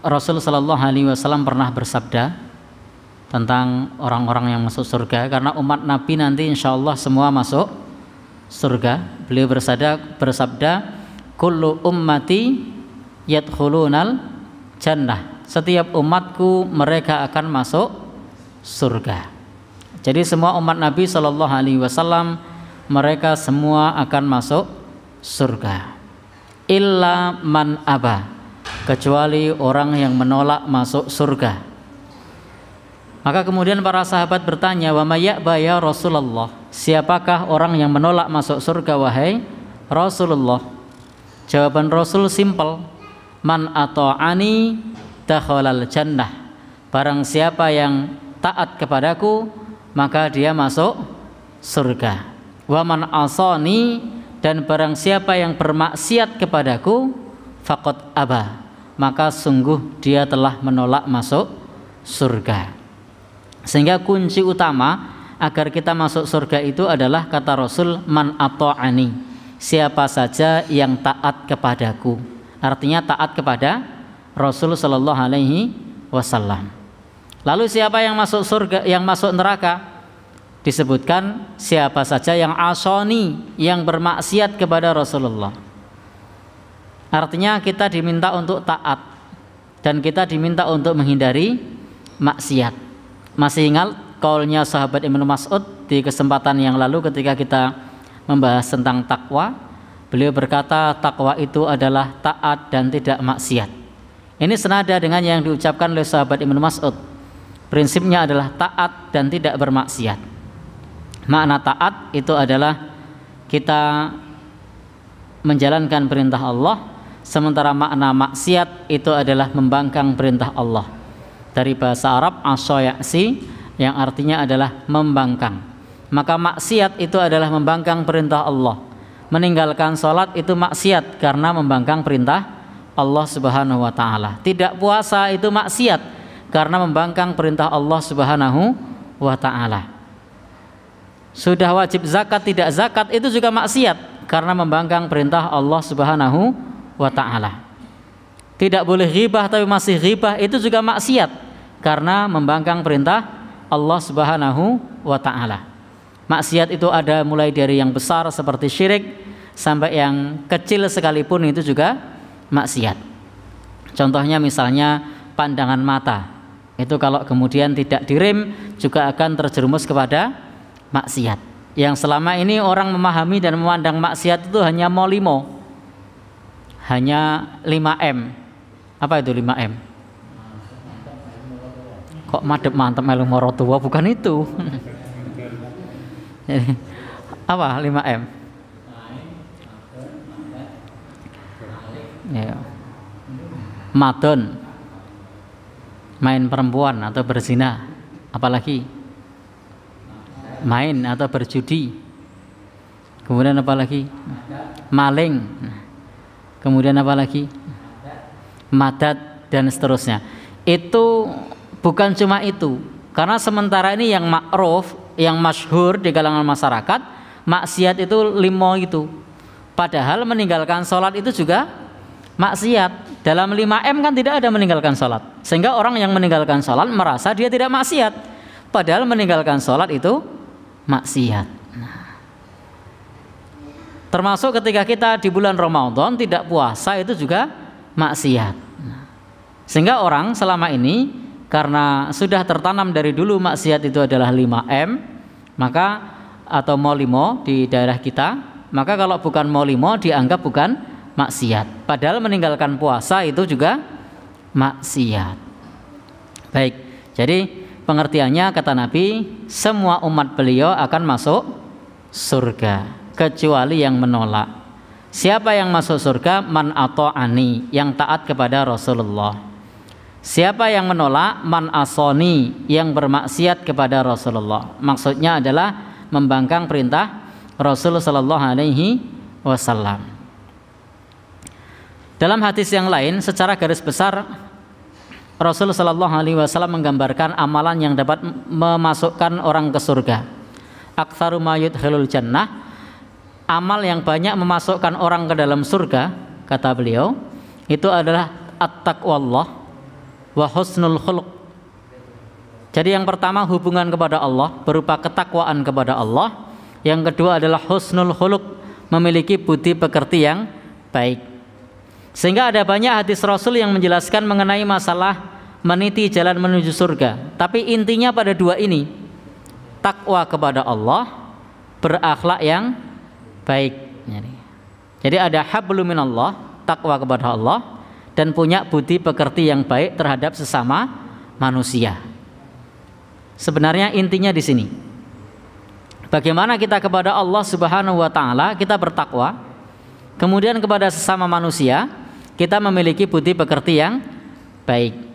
Rasul Shallallahu Alaihi Wasallam pernah bersabda tentang orang-orang yang masuk surga karena umat Nabi nanti insya Allah semua masuk surga. Beliau bersabda, bersabda kullu ummati yadkhulunal jannah. Setiap umatku mereka akan masuk surga. Jadi semua umat Nabi Shallallahu Alaihi Wasallam mereka semua akan masuk surga. Illa man abah kecuali orang yang menolak masuk surga. Maka kemudian para sahabat bertanya, "Wa ya Rasulullah?" Siapakah orang yang menolak masuk surga wahai Rasulullah? Jawaban Rasul simpel, "Man ata'ani dakhalal jannah." Barang siapa yang taat kepadaku, maka dia masuk surga. Wa man asani dan barang siapa yang bermaksiat kepadaku, faqad abah maka sungguh dia telah menolak masuk surga. Sehingga kunci utama agar kita masuk surga itu adalah kata Rasul man ani siapa saja yang taat kepadaku. Artinya taat kepada Rasul Shallallahu alaihi wasallam. Lalu siapa yang masuk surga yang masuk neraka? Disebutkan siapa saja yang asoni yang bermaksiat kepada Rasulullah Artinya kita diminta untuk taat dan kita diminta untuk menghindari maksiat. Masih ingat kaulnya sahabat Ibnu Mas'ud di kesempatan yang lalu ketika kita membahas tentang takwa, beliau berkata takwa itu adalah taat dan tidak maksiat. Ini senada dengan yang diucapkan oleh sahabat Ibnu Mas'ud. Prinsipnya adalah taat dan tidak bermaksiat. Makna taat itu adalah kita menjalankan perintah Allah sementara makna maksiat itu adalah membangkang perintah Allah dari bahasa Arab asoyaksi yang artinya adalah membangkang maka maksiat itu adalah membangkang perintah Allah meninggalkan sholat itu maksiat karena membangkang perintah Allah subhanahu wa ta'ala tidak puasa itu maksiat karena membangkang perintah Allah subhanahu wa ta'ala sudah wajib zakat tidak zakat itu juga maksiat karena membangkang perintah Allah subhanahu wa wa taala. Tidak boleh ribah tapi masih ribah itu juga maksiat karena membangkang perintah Allah Subhanahu wa taala. Maksiat itu ada mulai dari yang besar seperti syirik sampai yang kecil sekalipun itu juga maksiat. Contohnya misalnya pandangan mata. Itu kalau kemudian tidak direm juga akan terjerumus kepada maksiat. Yang selama ini orang memahami dan memandang maksiat itu hanya molimo hanya 5M. Apa itu 5M? Kok madep mantep melu moro tua bukan itu. Jadi apa 5M? Ya. main perempuan atau berzina apalagi main atau berjudi kemudian apalagi maling kemudian apa lagi madat dan seterusnya itu bukan cuma itu karena sementara ini yang ma'ruf yang masyhur di kalangan masyarakat maksiat itu limo itu padahal meninggalkan sholat itu juga maksiat dalam 5M kan tidak ada meninggalkan sholat sehingga orang yang meninggalkan sholat merasa dia tidak maksiat padahal meninggalkan sholat itu maksiat Termasuk ketika kita di bulan Ramadan tidak puasa itu juga maksiat. Sehingga orang selama ini karena sudah tertanam dari dulu maksiat itu adalah 5M, maka atau molimo di daerah kita, maka kalau bukan molimo dianggap bukan maksiat. Padahal meninggalkan puasa itu juga maksiat. Baik. Jadi pengertiannya kata Nabi, semua umat beliau akan masuk surga kecuali yang menolak. Siapa yang masuk surga? Man atau ani yang taat kepada Rasulullah. Siapa yang menolak? Man asoni, yang bermaksiat kepada Rasulullah. Maksudnya adalah membangkang perintah rasulullah sallallahu alaihi wasallam. Dalam hadis yang lain secara garis besar rasulullah sallallahu alaihi wasallam menggambarkan amalan yang dapat memasukkan orang ke surga. Aktsaru ma jannah amal yang banyak memasukkan orang ke dalam surga kata beliau itu adalah at-taqwallah wa husnul khuluq jadi yang pertama hubungan kepada Allah berupa ketakwaan kepada Allah. Yang kedua adalah husnul khuluq, memiliki budi pekerti yang baik. Sehingga ada banyak hadis Rasul yang menjelaskan mengenai masalah meniti jalan menuju surga. Tapi intinya pada dua ini, takwa kepada Allah, berakhlak yang baik. Jadi ada hablum Allah takwa kepada Allah dan punya budi pekerti yang baik terhadap sesama manusia. Sebenarnya intinya di sini. Bagaimana kita kepada Allah Subhanahu wa taala kita bertakwa, kemudian kepada sesama manusia kita memiliki budi pekerti yang baik.